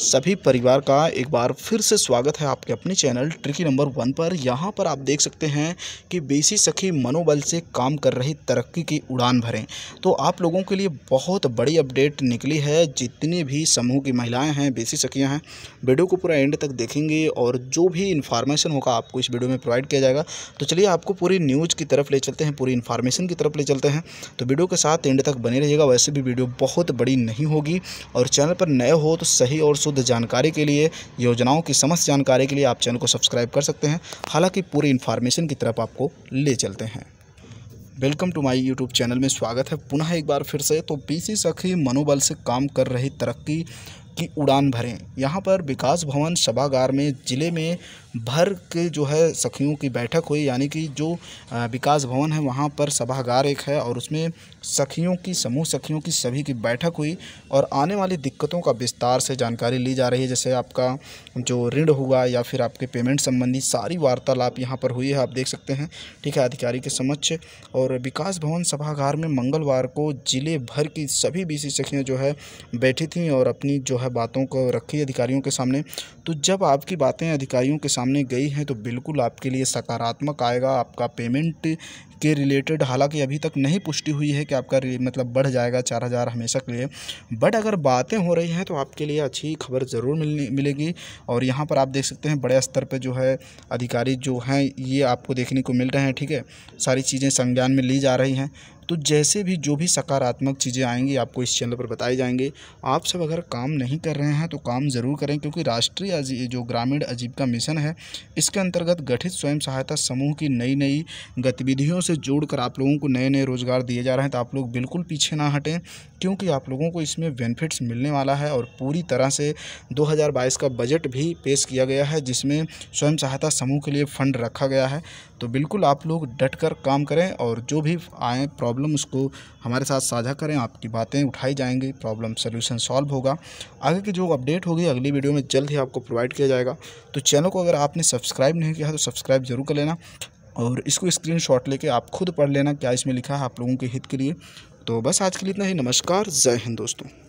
सभी परिवार का एक बार फिर से स्वागत है आपके अपने चैनल ट्रिकी नंबर वन पर यहाँ पर आप देख सकते हैं कि बेसी सखी मनोबल से काम कर रही तरक्की की उड़ान भरें तो आप लोगों के लिए बहुत बड़ी अपडेट निकली है जितनी भी समूह की महिलाएं हैं बेसी सखियाँ हैं वीडियो को पूरा एंड तक देखेंगे और जो भी इन्फॉर्मेशन होगा आपको इस वीडियो में प्रोवाइड किया जाएगा तो चलिए आपको पूरी न्यूज़ की तरफ ले चलते हैं पूरी इन्फॉर्मेशन की तरफ ले चलते हैं तो वीडियो के साथ एंड तक बने रहिएगा वैसे भी वीडियो बहुत बड़ी नहीं होगी और चैनल पर नए हो तो सही और शुद्ध जानकारी के लिए योजनाओं की समस्त जानकारी के लिए आप चैनल को सब्सक्राइब कर सकते हैं हालांकि पूरी इन्फॉर्मेशन की तरफ आपको ले चलते हैं welcome to my YouTube channel में स्वागत है पुनः एक बार फिर से तो सी सखी मनोबल से काम कर रही तरक्की की उड़ान भरें यहाँ पर विकास भवन सभागार में ज़िले में भर के जो है सखियों की बैठक हुई यानी कि जो विकास भवन है वहाँ पर सभागार एक है और उसमें सखियों की समूह सखियों की सभी की बैठक हुई और आने वाली दिक्कतों का विस्तार से जानकारी ली जा रही है जैसे आपका जो ऋण हुआ या फिर आपके पेमेंट संबंधी सारी वार्तालाप यहाँ पर हुई है आप देख सकते हैं ठीक है अधिकारी के समक्ष और विकास भवन सभागार में मंगलवार को ज़िले भर की सभी बी सखियाँ जो है बैठी थीं और अपनी जो है बातों को रखी अधिकारियों के सामने तो जब आपकी बातें अधिकारियों के सामने गई हैं तो बिल्कुल आपके लिए सकारात्मक आएगा आपका पेमेंट के रिलेटेड हालांकि अभी तक नहीं पुष्टि हुई है कि आपका मतलब बढ़ जाएगा चार हज़ार हमेशा के लिए बट अगर बातें हो रही हैं तो आपके लिए अच्छी खबर ज़रूर मिलने मिलेगी और यहाँ पर आप देख सकते हैं बड़े स्तर पर जो है अधिकारी जो हैं ये आपको देखने को मिल रहे हैं ठीक है सारी चीज़ें संज्ञान में ली जा रही हैं तो जैसे भी जो भी सकारात्मक चीज़ें आएंगी आपको इस चैनल पर बताए जाएंगे आप सब अगर काम नहीं कर रहे हैं तो काम ज़रूर करें क्योंकि राष्ट्रीय जो ग्रामीण आजीविका मिशन है इसके अंतर्गत गठित स्वयं सहायता समूह की नई नई गतिविधियों से जोड़कर आप लोगों को नए नए रोज़गार दिए जा रहे हैं तो आप लोग बिल्कुल पीछे ना हटें क्योंकि आप लोगों को इसमें बेनिफिट्स मिलने वाला है और पूरी तरह से दो का बजट भी पेश किया गया है जिसमें स्वयं सहायता समूह के लिए फ़ंड रखा गया है तो बिल्कुल आप लोग डट कर काम करें और जो भी आए प्रॉब्लम प्रॉब्लम उसको हमारे साथ साझा करें आपकी बातें उठाई जाएंगी प्रॉब्लम सोल्यूशन सॉल्व होगा आगे की जो अपडेट होगी अगली वीडियो में जल्द ही आपको प्रोवाइड किया जाएगा तो चैनल को अगर आपने सब्सक्राइब नहीं किया तो सब्सक्राइब जरूर कर लेना और इसको स्क्रीन शॉट लेके आप खुद पढ़ लेना क्या इसमें लिखा है आप लोगों के हित के लिए तो बस आज के लिए इतना ही नमस्कार जय हिंद दोस्तों